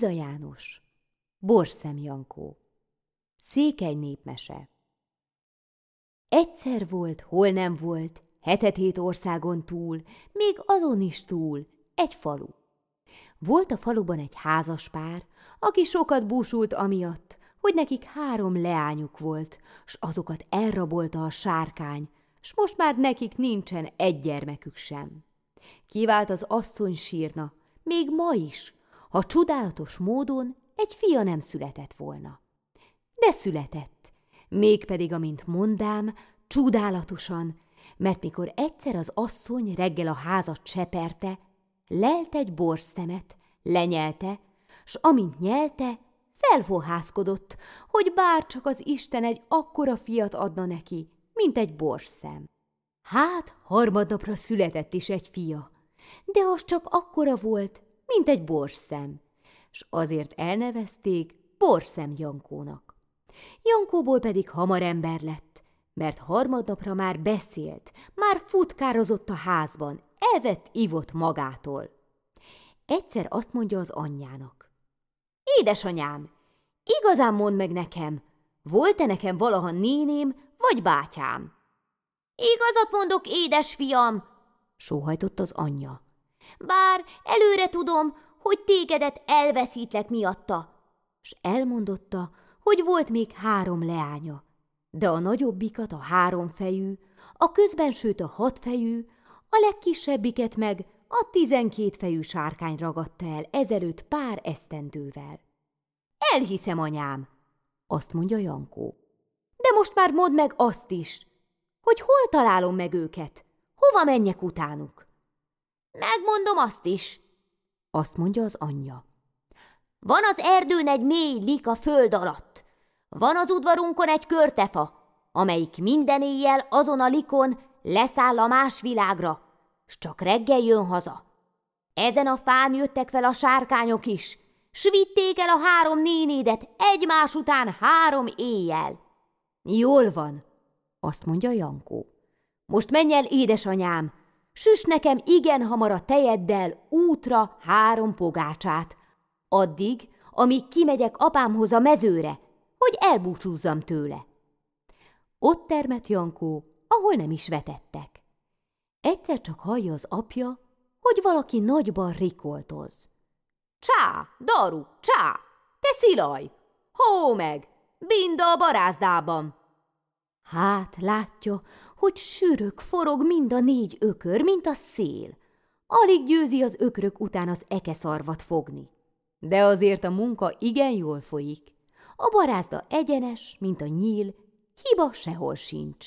Liza János, Borszem Jankó, Székely népmese. Egyszer volt, hol nem volt, hetetét országon túl, még azon is túl, egy falu. Volt a faluban egy házas pár, aki sokat búsult amiatt, hogy nekik három leányuk volt, s azokat elrabolta a sárkány, s most már nekik nincsen egy gyermekük sem. Kivált az asszony sírna, még ma is ha csodálatos módon egy fia nem született volna. De született, mégpedig, amint mondám, csodálatosan, mert mikor egyszer az asszony reggel a házat seperte, lelt egy borszemet, lenyelte, s amint nyelte, felfohászkodott, hogy bár csak az Isten egy akkora fiat adna neki, mint egy borszem. Hát harmadnapra született is egy fia, de az csak akkora volt, mint egy borszem, s azért elnevezték Borszem Jankónak. Jankóból pedig hamar ember lett, mert harmadnapra már beszélt, már futkározott a házban, evett, ivott magától. Egyszer azt mondja az anyjának. Édesanyám, igazán mondd meg nekem, volt-e nekem valaha néném vagy bátyám? Igazat mondok, édes fiam, sóhajtott az anyja. Bár előre tudom, hogy tégedet elveszítlek miatta. S elmondotta, hogy volt még három leánya, de a nagyobbikat a háromfejű, a közben sőt a hatfejű, a legkisebbiket meg a tizenkétfejű sárkány ragadta el ezelőtt pár esztendővel. Elhiszem, anyám, azt mondja Jankó. De most már mondd meg azt is, hogy hol találom meg őket, hova menjek utánuk. Megmondom azt is, azt mondja az anyja. Van az erdőn egy mély lik a föld alatt. Van az udvarunkon egy körtefa, amelyik minden éjjel azon a likon leszáll a más világra, s csak reggel jön haza. Ezen a fán jöttek fel a sárkányok is, s vitték el a három nénédet egymás után három éjjel. Jól van, azt mondja Jankó. Most menj el, édesanyám, süss nekem igen hamar a tejeddel útra három pogácsát. Addig, amíg kimegyek apámhoz a mezőre, hogy elbúcsúzzam tőle. Ott termett Jankó, ahol nem is vetettek. Egyszer csak hallja az apja, hogy valaki nagyban rikoltoz. Csá, daru, csá, te szilaj! Hó meg, binda a barázdában! Hát, látja, hogy sűrök forog mind a négy ökör, mint a szél. Alig győzi az ökrök után az ekeszarvat fogni. De azért a munka igen jól folyik. A barázda egyenes, mint a nyíl, hiba sehol sincs.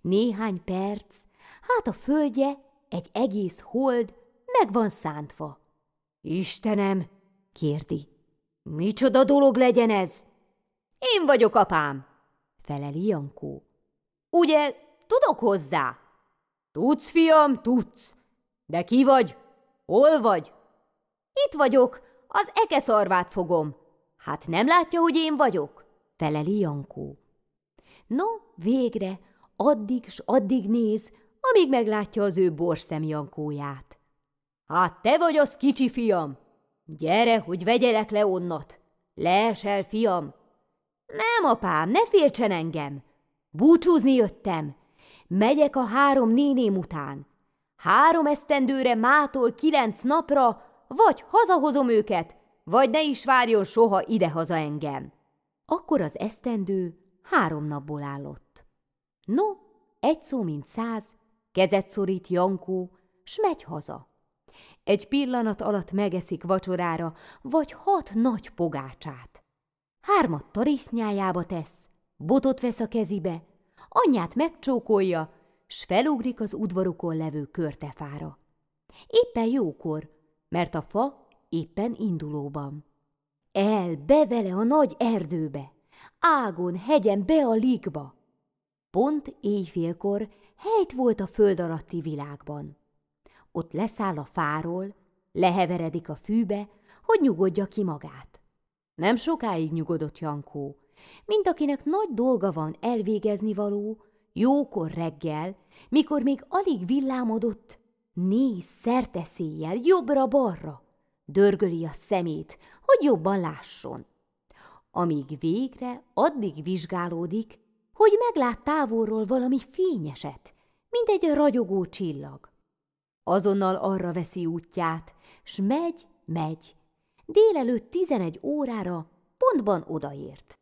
Néhány perc, hát a földje, egy egész hold, meg van szántva. Istenem, kérdi, micsoda dolog legyen ez? Én vagyok apám, feleli Jankó. Ugye tudok hozzá. Tudsz, fiam, tudsz. De ki vagy? Hol vagy? Itt vagyok, az ekeszarvát fogom. Hát nem látja, hogy én vagyok? Feleli Jankó. No, végre, addig s addig néz, amíg meglátja az ő borszem Jankóját. Hát te vagy az kicsi fiam! Gyere, hogy vegyelek le onnat! Leesel, fiam! Nem, apám, ne féltsen engem! Búcsúzni jöttem! Megyek a három néném után. Három esztendőre, mától kilenc napra, vagy hazahozom őket, vagy ne is várjon soha idehaza engem. Akkor az esztendő három napból állott. No, egy szó mint száz, kezet szorít Jankó, s megy haza. Egy pillanat alatt megeszik vacsorára, vagy hat nagy pogácsát. Hármat tarisznyájába tesz, botot vesz a kezibe anyját megcsókolja, s felugrik az udvarukon levő körtefára. Éppen jókor, mert a fa éppen indulóban. El, bevele a nagy erdőbe, ágon, hegyen, be a ligba. Pont éjfélkor helyt volt a föld alatti világban. Ott leszáll a fáról, leheveredik a fűbe, hogy nyugodja ki magát. Nem sokáig nyugodott Jankó, mint akinek nagy dolga van elvégezni való, jókor reggel, mikor még alig villámodott, néz szerteszéjjel jobbra-balra, dörgöli a szemét, hogy jobban lásson. Amíg végre addig vizsgálódik, hogy meglát távolról valami fényeset, mint egy ragyogó csillag. Azonnal arra veszi útját, s megy, megy. Délelőtt tizenegy órára pontban odaért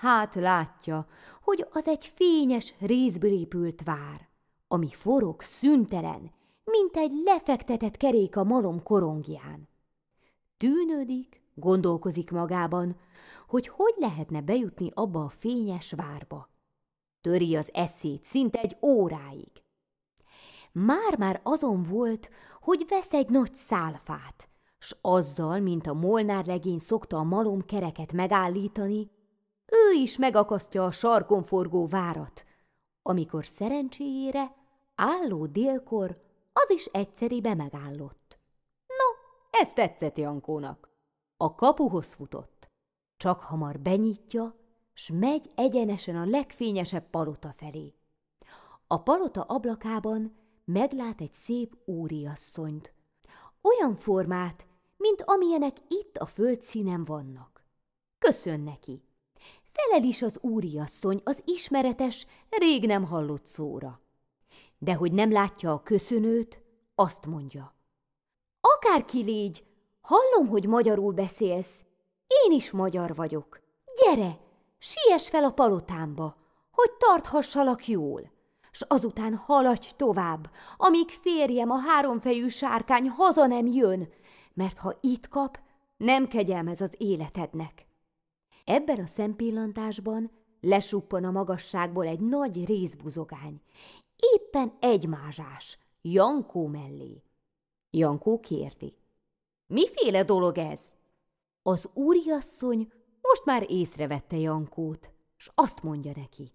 hát látja, hogy az egy fényes részből épült vár, ami forog szüntelen, mint egy lefektetett kerék a malom korongján. Tűnődik, gondolkozik magában, hogy hogy lehetne bejutni abba a fényes várba. Töri az eszét szinte egy óráig. Már-már azon volt, hogy vesz egy nagy szálfát, s azzal, mint a molnár legény szokta a malom kereket megállítani, ő is megakasztja a sarkon forgó várat, amikor szerencséjére álló délkor az is egyszeribe megállott. No, ez tetszett Jankónak. A kapuhoz futott. Csak hamar benyitja, s megy egyenesen a legfényesebb palota felé. A palota ablakában meglát egy szép úriasszonyt. Olyan formát, mint amilyenek itt a földszínen vannak. Köszön neki, Felel is az úriasszony az ismeretes, rég nem hallott szóra. De hogy nem látja a köszönőt, azt mondja. Akárki légy, hallom, hogy magyarul beszélsz. Én is magyar vagyok. Gyere, siess fel a palotámba, hogy tarthassalak jól. S azután haladj tovább, amíg férjem a háromfejű sárkány haza nem jön, mert ha itt kap, nem kegyelmez az életednek. Ebben a szempillantásban lesuppan a magasságból egy nagy részbuzogány. Éppen egymázsás, Jankó mellé. Jankó kérdi. Miféle dolog ez? Az úriasszony most már észrevette Jankót, s azt mondja neki.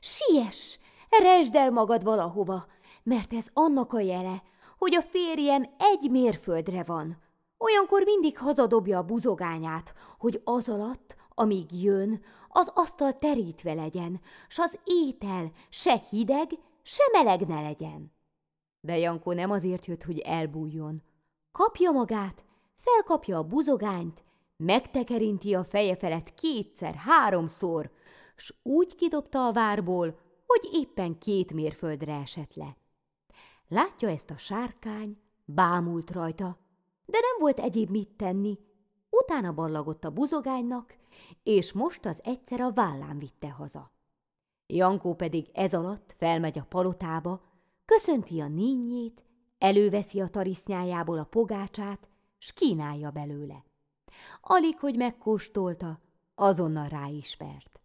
Siess, resd el magad valahova, mert ez annak a jele, hogy a férjem egy mérföldre van. Olyankor mindig hazadobja a buzogányát, hogy az alatt amíg jön, az asztal terítve legyen, s az étel se hideg, se meleg ne legyen. De Jankó nem azért jött, hogy elbújjon. Kapja magát, felkapja a buzogányt, megtekerinti a feje felett kétszer-háromszor, s úgy kidobta a várból, hogy éppen két mérföldre esett le. Látja ezt a sárkány, bámult rajta, de nem volt egyéb mit tenni, utána ballagott a buzogánynak, és most az egyszer a vállán vitte haza. Jankó pedig ez alatt felmegy a palotába, köszönti a nényét, előveszi a tarisznyájából a pogácsát, s kínálja belőle. Alig, hogy megkóstolta, azonnal ráismert.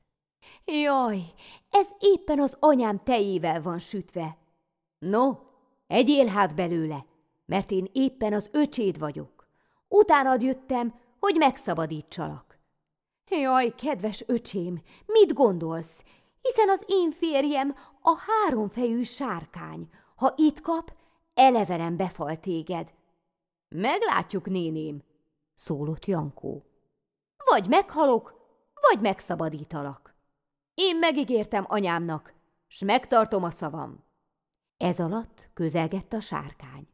Jaj, ez éppen az anyám tejével van sütve. No, egyél hát belőle, mert én éppen az öcséd vagyok. Utána jöttem, hogy megszabadítsalak. Jaj, kedves öcsém, mit gondolsz? Hiszen az én férjem a háromfejű sárkány. Ha itt kap, elevenem befal téged. Meglátjuk, néném, szólott Jankó. Vagy meghalok, vagy megszabadítalak. Én megígértem anyámnak, s megtartom a szavam. Ez alatt közelgett a sárkány,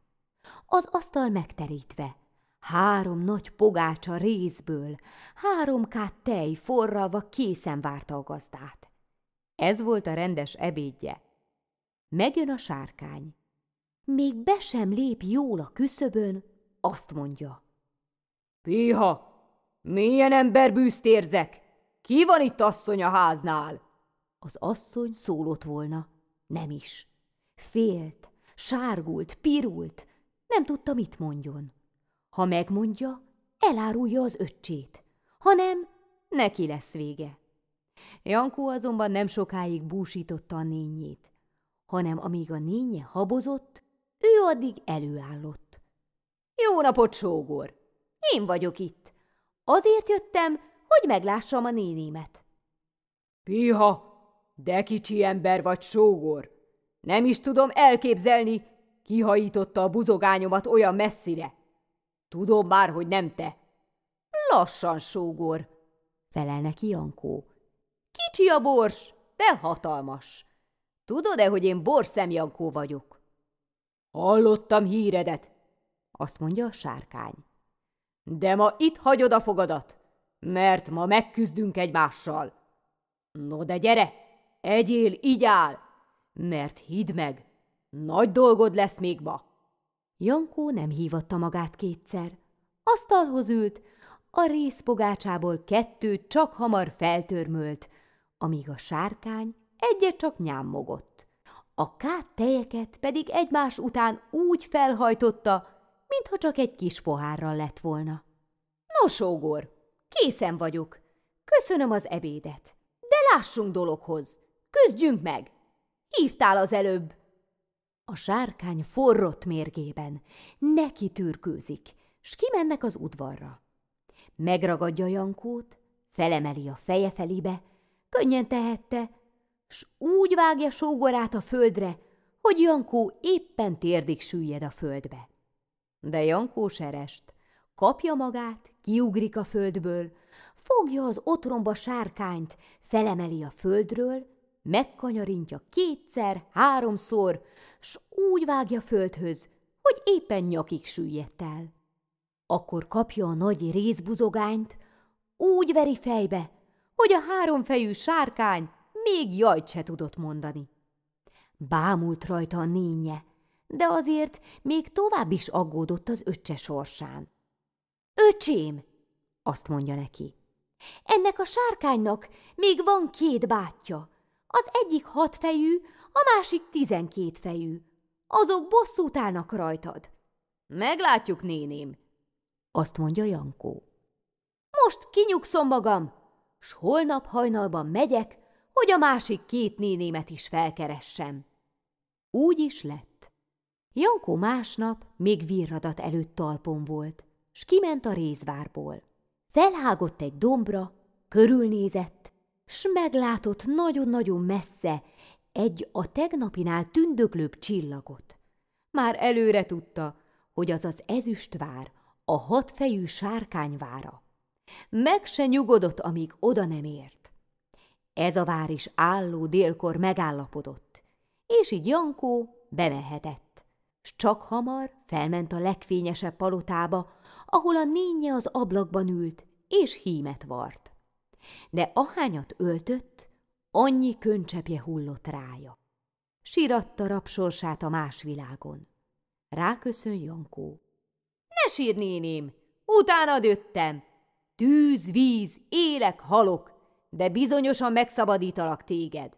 az asztal megterítve. Három nagy pogácsa részből, három kát tej forralva készen várta a gazdát. Ez volt a rendes ebédje. Megjön a sárkány. Még be sem lép jól a küszöbön, azt mondja. Piha! Milyen bűzt érzek! Ki van itt asszony a háznál? Az asszony szólott volna. Nem is. Félt, sárgult, pirult, nem tudta, mit mondjon. Ha megmondja, elárulja az öccsét, hanem neki lesz vége. Jankó azonban nem sokáig búsította a nényét, hanem amíg a nénye habozott, ő addig előállott. Jó napot, sógor! Én vagyok itt. Azért jöttem, hogy meglássam a nénémet. Piha, de kicsi ember vagy, sógor! Nem is tudom elképzelni, kihajította a buzogányomat olyan messzire. Tudom már, hogy nem te. Lassan, sógor, felel neki Jankó. Kicsi a bors, de hatalmas. Tudod-e, hogy én borszem Jankó vagyok? Hallottam híredet, azt mondja a sárkány. De ma itt hagyod a fogadat, mert ma megküzdünk egymással. No de gyere, egyél, áll, mert hidd meg, nagy dolgod lesz még ma. Jankó nem hívatta magát kétszer. Asztalhoz ült, a részpogácsából kettő csak hamar feltörmölt, amíg a sárkány egyet csak nyámmogott. A kát tejeket pedig egymás után úgy felhajtotta, mintha csak egy kis pohárral lett volna. Nos, ógor, készen vagyok. Köszönöm az ebédet. De lássunk dologhoz. Küzdjünk meg. Hívtál az előbb a sárkány forrott mérgében. Neki türkőzik, s kimennek az udvarra. Megragadja Jankót, felemeli a feje felébe, könnyen tehette, s úgy vágja sógorát a földre, hogy Jankó éppen térdig süllyed a földbe. De Jankó serest, kapja magát, kiugrik a földből, fogja az otromba sárkányt, felemeli a földről, megkanyarintja kétszer, háromszor, s úgy vágja földhöz, hogy éppen nyakig süllyedt el. Akkor kapja a nagy részbuzogányt, úgy veri fejbe, hogy a háromfejű sárkány még jajt se tudott mondani. Bámult rajta a nénye, de azért még tovább is aggódott az öccse sorsán. Öcsém, azt mondja neki, ennek a sárkánynak még van két bátyja, az egyik hatfejű, a másik tizenkétfejű. Azok bosszút állnak rajtad. Meglátjuk, néném, azt mondja Jankó. Most kinyugszom magam, s holnap hajnalban megyek, hogy a másik két nénémet is felkeressem. Úgy is lett. Jankó másnap még virradat előtt talpon volt, s kiment a rézvárból. Felhágott egy dombra, körülnézett, s meglátott nagyon-nagyon messze egy a tegnapinál tündöklőbb csillagot. Már előre tudta, hogy az az ezüstvár, a hatfejű sárkányvára. Meg se nyugodott, amíg oda nem ért. Ez a vár is álló délkor megállapodott, és így Jankó bemehetett. S csak hamar felment a legfényesebb palotába, ahol a nénye az ablakban ült, és hímet vart de ahányat öltött, annyi köncsepje hullott rája. Síratta rapsorsát a más világon. Ráköszön Jankó. Ne sír, néném! Utána döttem! Tűz, víz, élek, halok, de bizonyosan megszabadítalak téged.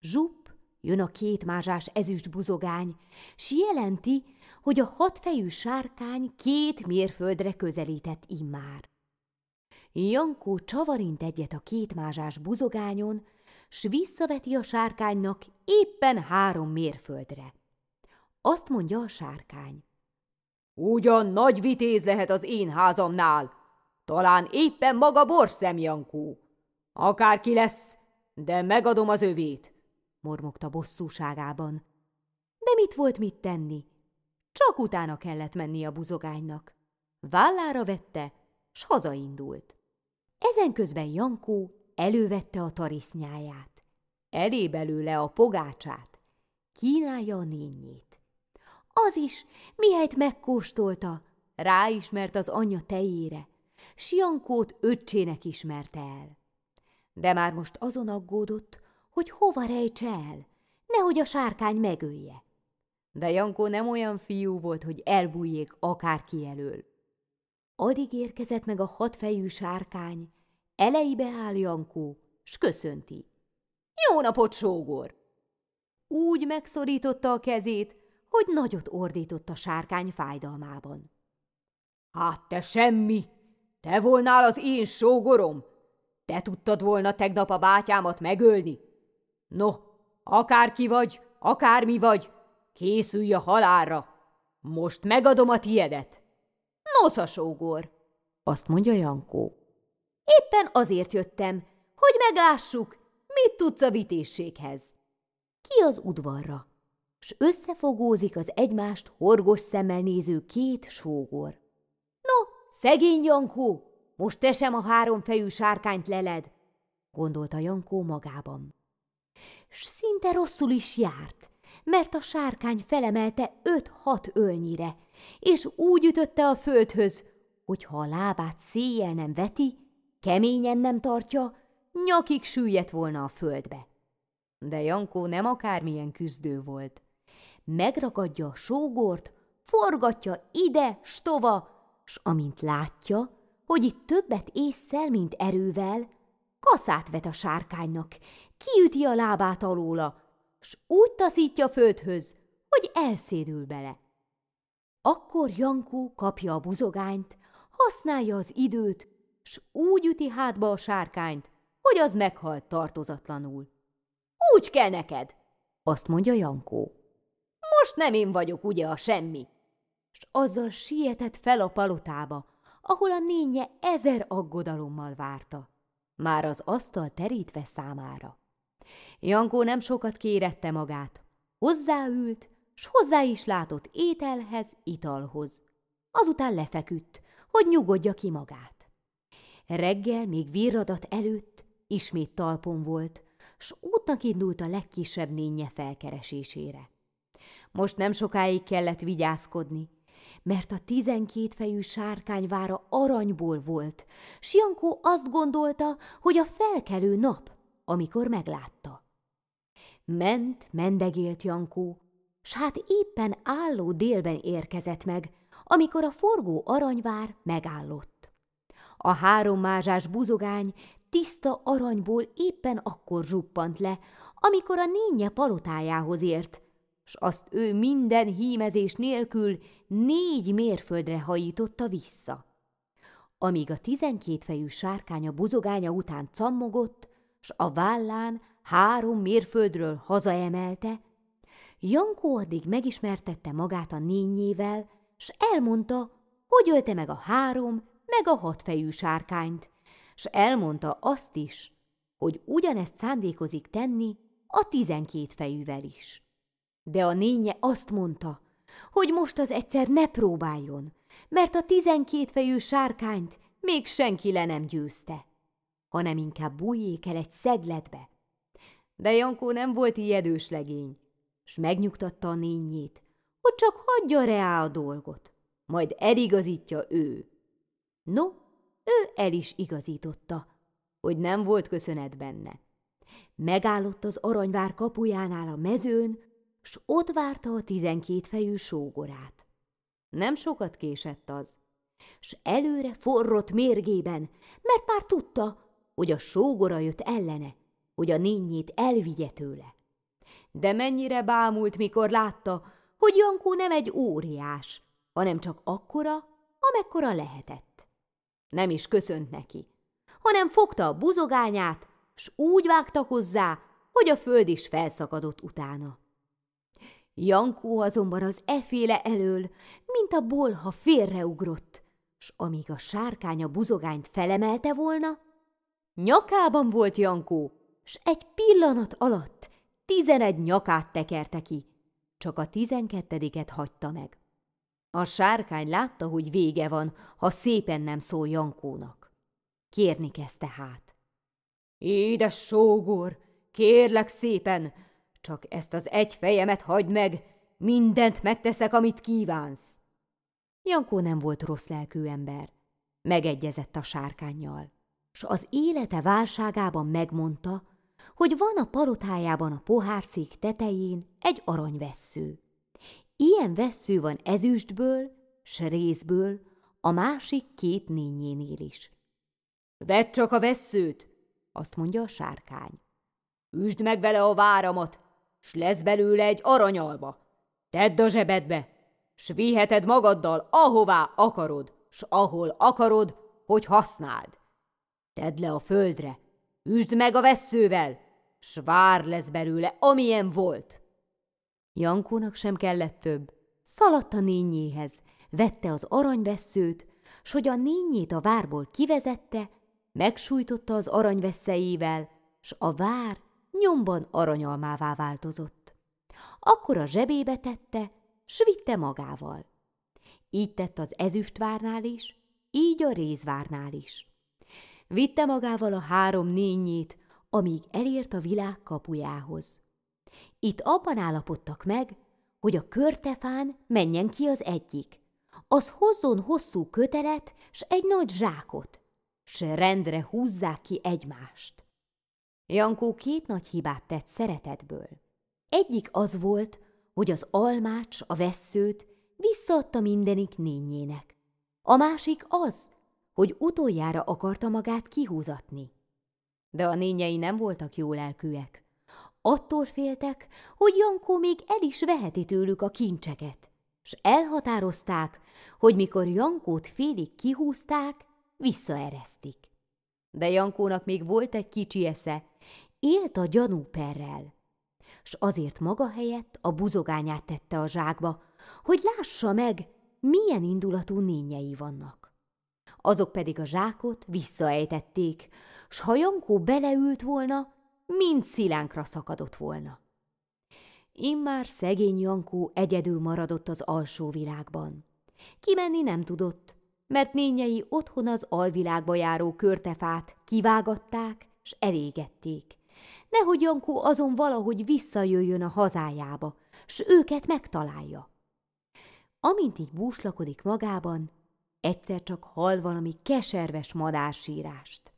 Zsupp, jön a két mázsás ezüst buzogány, s jelenti, hogy a hatfejű sárkány két mérföldre közelített immár. Jankó csavarint egyet a kétmázsás buzogányon, s visszaveti a sárkánynak éppen három mérföldre. Azt mondja a sárkány. Ugyan nagy vitéz lehet az én házamnál, talán éppen maga borszem, Jankó. Akárki lesz, de megadom az övét, mormogta bosszúságában. De mit volt mit tenni? Csak utána kellett menni a buzogánynak. Vállára vette, s hazaindult. Ezen közben Jankó elővette a tarisznyáját, elé belőle a pogácsát, kínálja a nényét. Az is, mihelyt megkóstolta, ráismert az anyja tejére, s Jankót öccsének ismerte el. De már most azon aggódott, hogy hova rejtse el, nehogy a sárkány megölje. De Jankó nem olyan fiú volt, hogy elbújjék akárki elől. Addig érkezett meg a hatfejű sárkány, eleibe áll Jankó, s köszönti. Jó napot, sógor! Úgy megszorította a kezét, hogy nagyot ordított a sárkány fájdalmában. Hát te semmi! Te volnál az én sógorom! Te tudtad volna tegnap a bátyámat megölni? No, akárki vagy, akármi vagy, készülj a halálra! Most megadom a tiedet! Noszas ógor, azt mondja Jankó. Éppen azért jöttem, hogy meglássuk, mit tudsz a vitésséghez. Ki az udvarra, s összefogózik az egymást horgos szemmel néző két sógor. No, szegény Jankó, most te sem a háromfejű sárkányt leled, gondolta Jankó magában. S szinte rosszul is járt, mert a sárkány felemelte öt-hat ölnyire, és úgy ütötte a földhöz, hogy ha a lábát széjjel nem veti, keményen nem tartja, nyakig süllyedt volna a földbe. De Jankó nem akármilyen küzdő volt. Megragadja a sógort, forgatja ide, stova, s amint látja, hogy itt többet észszel, mint erővel, kaszát vet a sárkánynak, kiüti a lábát alóla, s úgy taszítja földhöz, hogy elszédül bele. Akkor Jankó kapja a buzogányt, használja az időt, s úgy üti hátba a sárkányt, hogy az meghalt tartozatlanul. Úgy kell neked, azt mondja Jankó. Most nem én vagyok ugye a semmi. S azzal sietett fel a palotába, ahol a nénye ezer aggodalommal várta. Már az asztal terítve számára. Jankó nem sokat kérette magát. Hozzáült, s hozzá is látott ételhez, italhoz. Azután lefeküdt, hogy nyugodja ki magát. Reggel még virradat előtt ismét talpon volt, s útnak indult a legkisebb nénye felkeresésére. Most nem sokáig kellett vigyázkodni, mert a tizenkét fejű sárkányvára aranyból volt, s Jankó azt gondolta, hogy a felkelő nap, amikor meglátta. Ment, mendegélt Jankó, s hát éppen álló délben érkezett meg, amikor a forgó aranyvár megállott. A három mázsás buzogány tiszta aranyból éppen akkor zsuppant le, amikor a nénye palotájához ért, s azt ő minden hímezés nélkül négy mérföldre hajította vissza. Amíg a tizenkétfejű sárkánya buzogánya után cammogott, s a vállán három mérföldről hazaemelte, Jankó addig megismertette magát a nényével, s elmondta, hogy ölte meg a három, meg a hatfejű sárkányt, s elmondta azt is, hogy ugyanezt szándékozik tenni a tizenkét fejűvel is. De a nénye azt mondta, hogy most az egyszer ne próbáljon, mert a tizenkét fejű sárkányt még senki le nem győzte, hanem inkább bújjék el egy szegletbe. De Jankó nem volt ijedős legény, s megnyugtatta a nényjét, hogy csak hagyja reá a dolgot, majd eligazítja ő. No, ő el is igazította, hogy nem volt köszönet benne. Megállott az aranyvár kapujánál a mezőn, s ott várta a tizenkét fejű sógorát. Nem sokat késett az, s előre forrott mérgében, mert már tudta, hogy a sógora jött ellene, hogy a nényét elvigye tőle de mennyire bámult, mikor látta, hogy Jankó nem egy óriás, hanem csak akkora, amekkora lehetett. Nem is köszönt neki, hanem fogta a buzogányát, s úgy vágta hozzá, hogy a föld is felszakadott utána. Jankó azonban az eféle elől, mint a bolha félreugrott, s amíg a sárkány a buzogányt felemelte volna, nyakában volt Jankó, s egy pillanat alatt tizenegy nyakát tekerte ki, csak a tizenkettediket hagyta meg. A sárkány látta, hogy vége van, ha szépen nem szól Jankónak. Kérni kezdte hát. Édes sógor, kérlek szépen, csak ezt az egy fejemet hagyd meg, mindent megteszek, amit kívánsz. Jankó nem volt rossz lelkű ember. Megegyezett a sárkányjal, s az élete válságában megmondta, hogy van a palotájában a pohárszék tetején egy aranyvessző. Ilyen vessző van ezüstből, s részből, a másik két nényénél is. Vedd csak a vesszőt, azt mondja a sárkány. Üsd meg vele a váramat, s lesz belőle egy aranyalma. Tedd a zsebedbe, s viheted magaddal ahová akarod, s ahol akarod, hogy használd. Tedd le a földre, Üzd meg a veszővel, s vár lesz belőle, amilyen volt. Jankónak sem kellett több. Szaladt a nényéhez, vette az aranyvesszőt, s hogy a nényét a várból kivezette, megsújtotta az aranyveszeivel, s a vár nyomban aranyalmává változott. Akkor a zsebébe tette, s vitte magával. Így tett az ezüstvárnál is, így a rézvárnál is. Vitte magával a három nényét, amíg elért a világ kapujához. Itt abban állapodtak meg, hogy a körtefán menjen ki az egyik. Az hozzon hosszú kötelet, s egy nagy zsákot, s rendre húzzák ki egymást. Jankó két nagy hibát tett szeretetből. Egyik az volt, hogy az almács, a vesszőt visszaadta mindenik nényének. A másik az, hogy utoljára akarta magát kihúzatni. De a nényei nem voltak jó lelkűek. Attól féltek, hogy Jankó még el is veheti tőlük a kincseket, s elhatározták, hogy mikor Jankót félig kihúzták, visszaeresztik. De Jankónak még volt egy kicsi esze, élt a gyanúperrel, s azért maga helyett a buzogányát tette a zsákba, hogy lássa meg, milyen indulatú nényei vannak azok pedig a zsákot visszaejtették, s ha Jankó beleült volna, mind szilánkra szakadott volna. Immár szegény Jankó egyedül maradott az alsó világban. Kimenni nem tudott, mert nényei otthon az alvilágba járó körtefát kivágatták s elégették. Nehogy Jankó azon valahogy visszajöjjön a hazájába, s őket megtalálja. Amint így búslakodik magában, Egyszer csak hall valami keserves madársírást.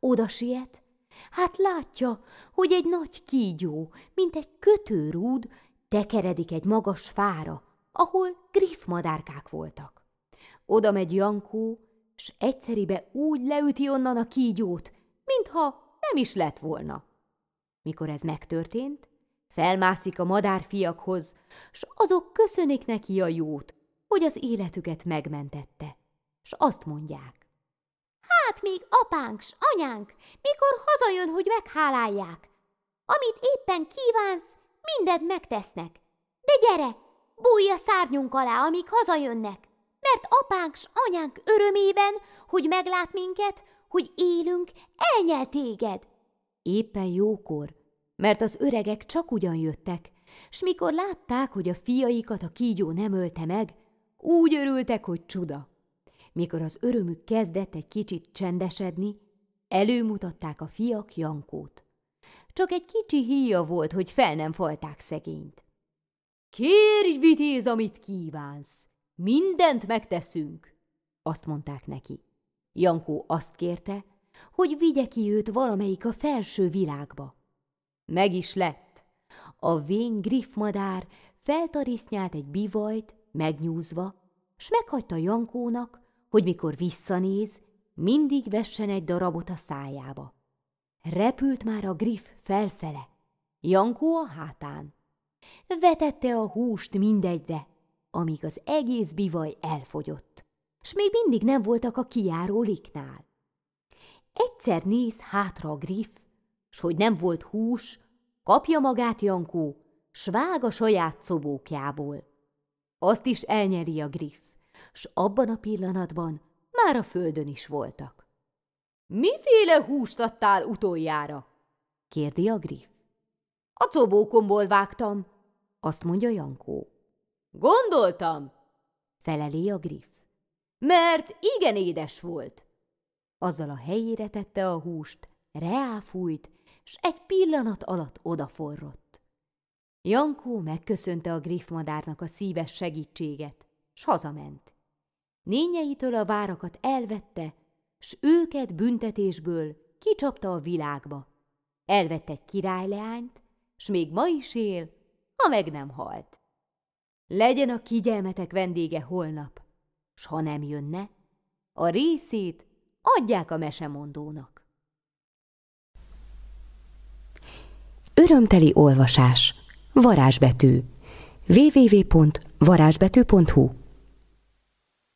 Oda siet, hát látja, hogy egy nagy kígyó, mint egy kötőrúd, tekeredik egy magas fára, ahol griffmadárkák voltak. Oda megy Jankó, s egyszeribe úgy leüti onnan a kígyót, mintha nem is lett volna. Mikor ez megtörtént, felmászik a madárfiakhoz, s azok köszönik neki a jót, hogy az életüket megmentette s azt mondják. Hát még apánk s anyánk, mikor hazajön, hogy meghálálják. Amit éppen kívánsz, mindent megtesznek. De gyere, bújj a szárnyunk alá, amíg hazajönnek, mert apánk s anyánk örömében, hogy meglát minket, hogy élünk, elnyel téged. Éppen jókor, mert az öregek csak ugyan jöttek, s mikor látták, hogy a fiaikat a kígyó nem ölte meg, úgy örültek, hogy csuda mikor az örömük kezdett egy kicsit csendesedni, előmutatták a fiak Jankót. Csak egy kicsi híja volt, hogy fel nem falták szegényt. Kérj, vitéz, amit kívánsz! Mindent megteszünk! Azt mondták neki. Jankó azt kérte, hogy vigye ki őt valamelyik a felső világba. Meg is lett. A vén griffmadár feltarisznyált egy bivajt, megnyúzva, s meghagyta Jankónak, hogy mikor visszanéz, mindig vessen egy darabot a szájába. Repült már a griff felfele, Jankó a hátán. Vetette a húst mindegyre, amíg az egész bivaj elfogyott, s még mindig nem voltak a kiáró liknál. Egyszer néz hátra a griff, s hogy nem volt hús, kapja magát Jankó, s vág a saját szobókjából. Azt is elnyeri a griff s abban a pillanatban már a földön is voltak. – Miféle húst adtál utoljára? – kérdi a griff. – A cobókomból vágtam – azt mondja Jankó. – Gondoltam – feleli a griff. – Mert igen édes volt. Azzal a helyére tette a húst, reáfújt, s egy pillanat alatt odaforrott. Jankó megköszönte a griffmadárnak a szíves segítséget, s hazament. Nényeitől a várakat elvette, s őket büntetésből kicsapta a világba. Elvette egy királyleányt, s még ma is él, ha meg nem halt. Legyen a kigyelmetek vendége holnap, s ha nem jönne, a részét adják a mesemondónak. Örömteli olvasás. Varázsbetű. www.varázsbetű.hu